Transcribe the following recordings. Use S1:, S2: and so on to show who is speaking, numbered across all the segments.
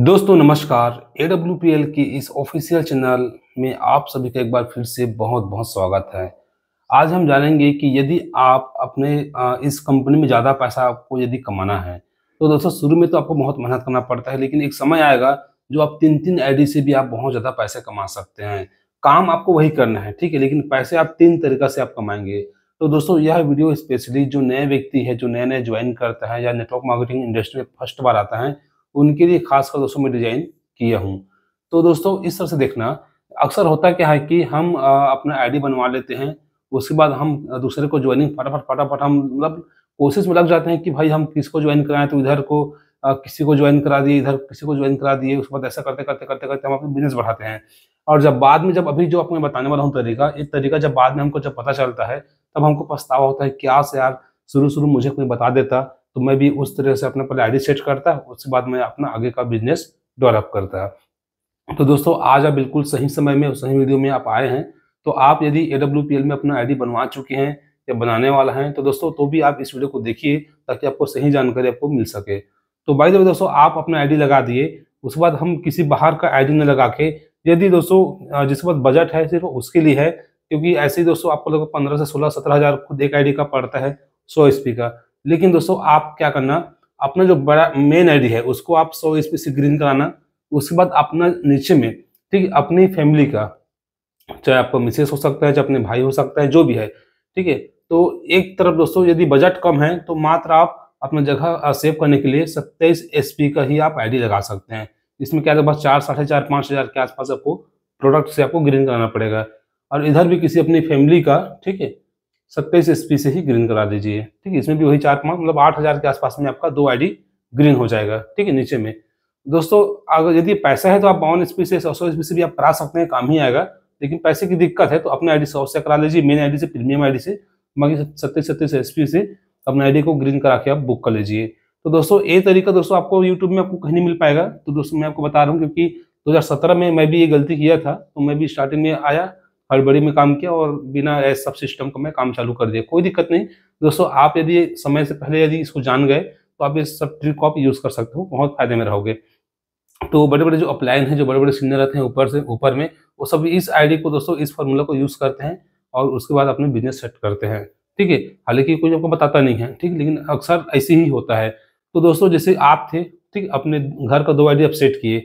S1: दोस्तों नमस्कार A W P L की इस ऑफिशियल चैनल में आप सभी का एक बार फिर से बहुत बहुत स्वागत है आज हम जानेंगे कि यदि आप अपने इस कंपनी में ज़्यादा पैसा आपको यदि कमाना है तो दोस्तों शुरू में तो आपको बहुत मेहनत करना पड़ता है लेकिन एक समय आएगा जो आप तीन तीन आईडी से भी आप बहुत ज़्यादा पैसे कमा सकते हैं काम आपको वही करना है ठीक है लेकिन पैसे आप तीन तरीका से आप कमाएंगे तो दोस्तों यह वीडियो स्पेशली जो नए व्यक्ति है जो नए नए ज्वाइन करता है या नेटवर्क मार्केटिंग इंडस्ट्री में फर्स्ट बार आता है उनके लिए खासकर दोस्तों में डिजाइन किया हूँ तो दोस्तों इस तरह से देखना अक्सर होता क्या है कि हम अपना आईडी बनवा लेते हैं उसके बाद हम दूसरे को ज्वाइनिंग फटाफट फटाफट हम मतलब कोशिश में लग जाते हैं कि भाई हम किसको ज्वाइन कराएं तो इधर को किसी को ज्वाइन करा दिए इधर किसी को ज्वाइन करा दिए उसके बाद ऐसा करते करते करते करते हम अपना बिजनेस बढ़ाते हैं और जब बाद में जब अभी जो आपको बताने वाला हूँ तरीका एक तरीका जब बाद में हमको जब पता चलता है तब हमको पछतावा होता है क्या से यार शुरू शुरू मुझे कोई बता देता तो मैं भी उस तरह से अपना पहले आई सेट करता उसके बाद मैं अपना आगे का बिजनेस डेवलप करता तो दोस्तों आज आप बिल्कुल सही समय में सही वीडियो में आप आए हैं तो आप यदि ए में अपना आई बनवा चुके हैं या बनाने वाला है तो दोस्तों तो भी आप इस वीडियो को देखिए ताकि आपको सही जानकारी आपको मिल सके तो बाई द दोस्तों आप अपना आईडी लगा दिए उसके बाद हम किसी बाहर का आईडी न लगा के यदि दोस्तों जिसके पास बजट है सिर्फ उसके लिए है क्योंकि ऐसे ही दोस्तों आपको लगभग पंद्रह से सोलह सत्रह हज़ार खुद एक आईडी का पड़ता है सौ एस का लेकिन दोस्तों आप क्या करना अपना जो बड़ा मेन आईडी है उसको आप सौ एस से ग्रीन कराना उसके बाद अपना नीचे में ठीक अपनी फैमिली का चाहे आपका मिसेस हो सकता है चाहे अपने भाई हो सकता है जो भी है ठीक है तो एक तरफ दोस्तों यदि बजट कम है तो मात्र आप अपना जगह सेव करने के लिए सत्ताईस एस का ही आप आईडी लगा सकते हैं इसमें क्या बस चार साढ़े चार पाँच हज़ार के आसपास आपको प्रोडक्ट से आपको ग्रीन कराना पड़ेगा और इधर भी किसी अपनी फैमिली का ठीक है सत्ताईस एस से ही ग्रीन करा दीजिए ठीक है इसमें भी वही चार पाँच मतलब आठ हज़ार के आसपास में आपका दो आईडी ग्रीन हो जाएगा ठीक है नीचे में दोस्तों अगर यदि पैसा है तो आप बावन एस से सौ एस से भी आप करा सकते हैं काम ही आएगा लेकिन पैसे की दिक्कत है तो अपने आई सौ से करा लीजिए मेन आई से प्रीमियम आई से बाकी सत्ताईस सत्ताईस एस से अपने आई को ग्रीन करा के आप बुक कर लीजिए तो दोस्तों ये तरीका दोस्तों आपको यूट्यूब में आपको कहीं नहीं मिल पाएगा तो दोस्तों मैं आपको बता रहा हूँ क्योंकि 2017 में मैं भी ये गलती किया था तो मैं भी स्टार्टिंग में आया हड़बड़ी में काम किया और बिना एस सब सिस्टम को मैं काम चालू कर दिया कोई दिक्कत नहीं दोस्तों आप यदि समय से पहले यदि इसको जान गए तो आप ये सब ट्रिक को आप यूज़ कर सकते हो बहुत फायदे में रहोगे तो बड़े बड़े जो अपलाइन है जो बड़े बड़े सीनियर रहते हैं ऊपर से ऊपर में वो सब इस आईडी को दोस्तों इस फॉर्मूला को यूज़ करते हैं और उसके बाद अपने बिजनेस सेट करते हैं ठीक है हालांकि कोई आपको बताता नहीं है ठीक लेकिन अक्सर ऐसे ही होता है तो दोस्तों जैसे आप थे ठीक अपने घर का दो आईडी डी अपसेट किए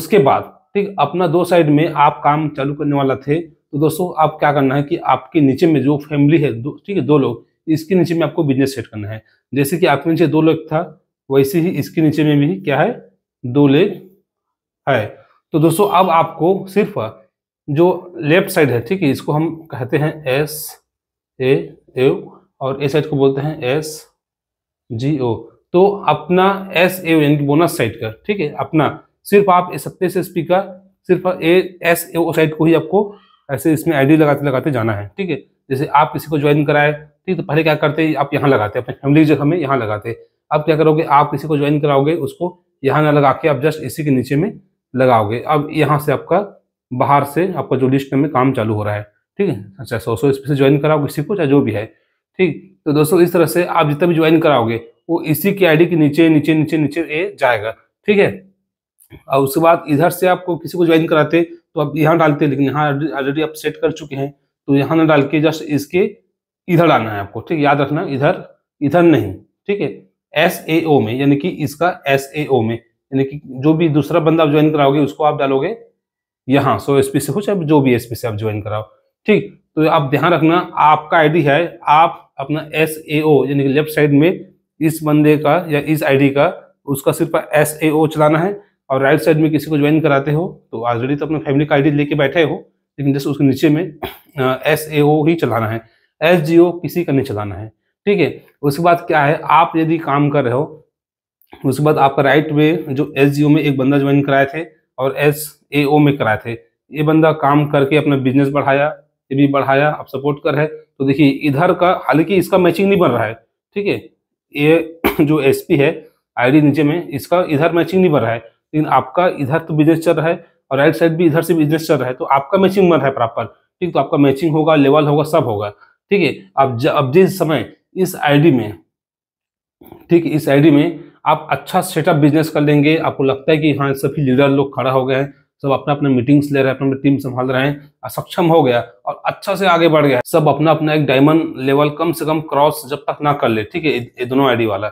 S1: उसके बाद ठीक अपना दो साइड में आप काम चालू करने वाला थे तो दोस्तों आप क्या करना है कि आपके नीचे में जो फैमिली है ठीक है दो लोग इसके नीचे में आपको बिजनेस सेट करना है जैसे कि आपके नीचे दो लोग था वैसे ही इसके नीचे में भी क्या है दो लेग है तो दोस्तों अब आपको सिर्फ जो लेफ्ट साइड है ठीक है इसको हम कहते हैं एस ए एव और ए साइड को बोलते हैं एस जी ओ तो अपना एस ए यानी कि बोनस साइड का ठीक है अपना सिर्फ आप सत्ते से स्पीकर सिर्फ ए एस ए साइड को ही आपको ऐसे इसमें आईडी लगाते लगाते जाना है ठीक है जैसे आप किसी को ज्वाइन कराए ठीक तो पहले क्या करते हैं आप यहाँ लगाते हैं अपने फैमिली जगह में यहाँ लगाते अब क्या करोगे आप किसी को ज्वाइन कराओगे उसको यहाँ ना लगा के आप जस्ट इसी के नीचे में लगाओगे अब यहाँ से आपका बाहर से आपका जो लिस्ट में काम चालू हो रहा है ठीक है अच्छा सौ सौ इसमें से ज्वाइन कराओ किसी को चाहे जो भी है ठीक तो दोस्तों इस तरह से आप जितना भी ज्वाइन कराओगे वो इसी की आई के नीचे नीचे नीचे नीचे जाएगा ठीक है और उसके बाद इधर से आपको किसी को ज्वाइन कराते तो आप यहाँ डालते लेकिन यहाँ ऑलरेडी आप सेट कर चुके हैं तो यहाँ ना डाल के जस्ट इसके इधर आना है आपको ठीक याद रखना इधर इधर नहीं ठीक है एस ए ओ में यानी कि इसका एस ए ओ में यानी कि जो भी दूसरा बंदा आप ज्वाइन कराओगे उसको आप डालोगे यहाँ सो एस पी से कुछ जो भी एस पी से आप ज्वाइन कराओ ठीक तो आप ध्यान रखना आपका आईडी है आप अपना एस ए ओ यानी कि लेफ्ट साइड में इस बंदे का या इस आईडी का उसका सिर्फ एस ए ओ चलाना है और राइट साइड में किसी को ज्वाइन कराते हो तो ऑलरेडी तो अपने फैमिली का आई लेके बैठे हो लेकिन जस्ट उसके नीचे में एस ए ओ ही चलाना है एस जी ओ किसी का नहीं चलाना है ठीक है उसके बाद क्या है आप यदि काम कर रहे हो उसके बाद आपका राइट वे जो एस जी ओ में एक बंदा ज्वाइन कराए थे और एस ए ओ में कराए थे ये बंदा काम करके अपना बिजनेस बढ़ाया ये भी बढ़ाया आप सपोर्ट कर रहे तो देखिए इधर का हालांकि इसका मैचिंग नहीं बन रहा है ठीक है ये जो एसपी है आईडी नीचे में इसका इधर मैचिंग नहीं बन रहा है लेकिन आपका इधर तो बिजनेस चल रहा है और राइट साइड भी इधर से बिजनेस चल रहा है तो आपका मैचिंग बन रहा है प्रॉपर ठीक तो आपका मैचिंग होगा लेवल होगा सब होगा ठीक है अब ज, अब जिस समय इस आईडी में ठीक इस आईडी में आप अच्छा सेटअप बिजनेस कर लेंगे आपको लगता है कि हाँ सभी लीडर लोग खड़ा हो गए हैं सब अपना अपना मीटिंग्स ले रहे हैं अपने टीम संभाल रहे हैं सक्षम हो गया और अच्छा से आगे बढ़ गया सब अपना अपना एक डायमंड लेवल कम से कम क्रॉस जब तक ना कर ले ठीक है ये दोनों आईडी वाला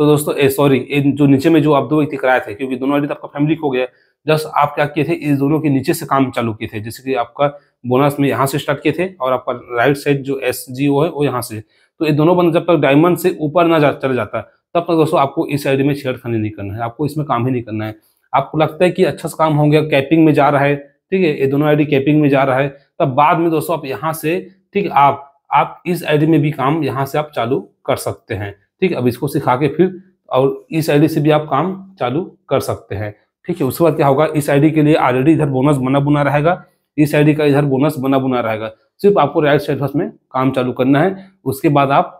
S1: तो दोस्तों सॉरी जो नीचे में जो आप दो कराए थे क्योंकि दोनों एडिट आपका फैमिली को गया जस्ट आप क्या किए थे इस दोनों के नीचे से काम चालू किए थे जैसे कि आपका बोनस में यहाँ से स्टार्ट किए थे और आपका राइट साइड जो एस जी ओ है वो यहाँ से तो ये दोनों बंद जब तक डायमंड से ऊपर ना जा, चल जाता तब तक दोस्तों आपको इस साइड में छेड़खानी नहीं करना है आपको इसमें काम ही नहीं करना है आपको लगता है कि अच्छा से काम हो गया कैपिंग में जा रहा है ठीक है ये दोनों आईडी कैपिंग में जा रहा है तब बाद में दोस्तों आप यहाँ से ठीक आप आप इस आईडी में भी काम यहाँ से आप चालू कर सकते हैं ठीक है अब इसको सिखा के फिर और इस आईडी से भी आप काम चालू कर सकते हैं ठीक है उसके बाद क्या होगा इस आईडी के लिए ऑलरेडी इधर बोनस बना बुना रहेगा इस आईडी का इधर बोनस बना बुना रहेगा सिर्फ आपको राइट साइड में काम चालू करना है उसके बाद आप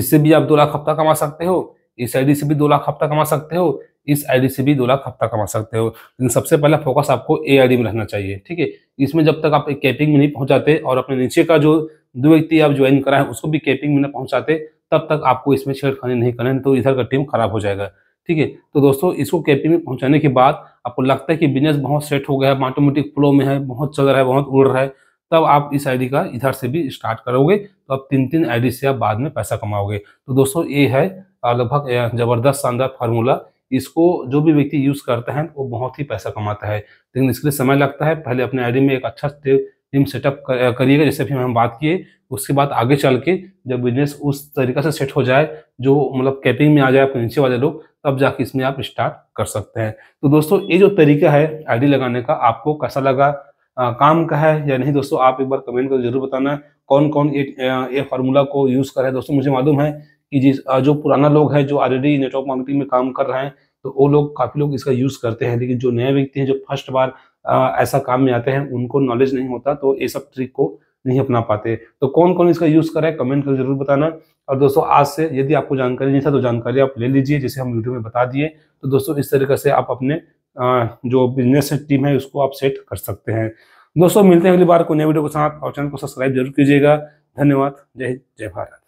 S1: इससे भी आप दो लाख हफ्ता कमा सकते हो इस आईडी से भी दो लाख हफ्ता कमा सकते हो इस आईडी से भी दो लाख हफ्ता कमा सकते हो लेकिन सबसे पहला फोकस आपको ए आईडी में रहना चाहिए ठीक है इसमें जब तक आप कैपिंग में नहीं पहुंचाते और अपने नीचे का जो दो व्यक्ति आप ज्वाइन करा है उसको भी कैपिंग में ना पहुंचाते तब तक आपको इसमें छेड़खानी नहीं करें तो इधर का टीम खराब हो जाएगा ठीक है तो दोस्तों इसको केपी में पहुंचाने के बाद आपको लगता है कि बिजनेस बहुत सेट हो गया है ऑटोमेटिक फ्लो में है बहुत चल रहा है बहुत उड़ रहा है तब आप इस आईडी का इधर से भी स्टार्ट करोगे तो आप तीन तीन आईडी से आप बाद में पैसा कमाओगे तो दोस्तों ये है लगभग जबरदस्त शानदार फार्मूला इसको जो भी व्यक्ति यूज़ करता है वो बहुत ही पैसा कमाता है लेकिन इसके लिए समय लगता है पहले अपने आईडी में एक अच्छा टीम सेटअप करिएगा जैसे फिर हम बात किए उसके बाद आगे चल के जब बिजनेस उस तरीका से सेट हो जाए जो मतलब कैपिंग में आ जाए आपके नीचे वाले लोग तब जाके इसमें आप स्टार्ट कर सकते हैं तो दोस्तों ये जो तरीका है आईडी लगाने का आपको कैसा लगा आ, काम का है या नहीं दोस्तों आप एक बार कमेंट कर जरूर बताना कौन कौन ये ये फार्मूला को यूज़ कर रहे हैं दोस्तों मुझे मालूम है कि जिस जो पुराना लोग हैं जो ऑलरेडी नेटवर्क मार्केटिंग में काम कर रहे हैं तो वो लोग काफ़ी लोग इसका यूज़ करते हैं लेकिन जो नए व्यक्ति हैं जो फर्स्ट बार ऐसा काम में आते हैं उनको नॉलेज नहीं होता तो ये सब ट्रिक को नहीं अपना पाते तो कौन कौन इसका यूज करा है कमेंट कर जरूर बताना और दोस्तों आज से यदि आपको जानकारी नहीं था तो जानकारी आप ले लीजिए जैसे हम वीडियो में बता दिए तो दोस्तों इस तरीके से आप अपने जो बिजनेस टीम है उसको आप सेट कर सकते हैं दोस्तों मिलते हैं अगली बार को नए वीडियो के साथ और चैनल को सब्सक्राइब जरूर कीजिएगा धन्यवाद जय जय भारत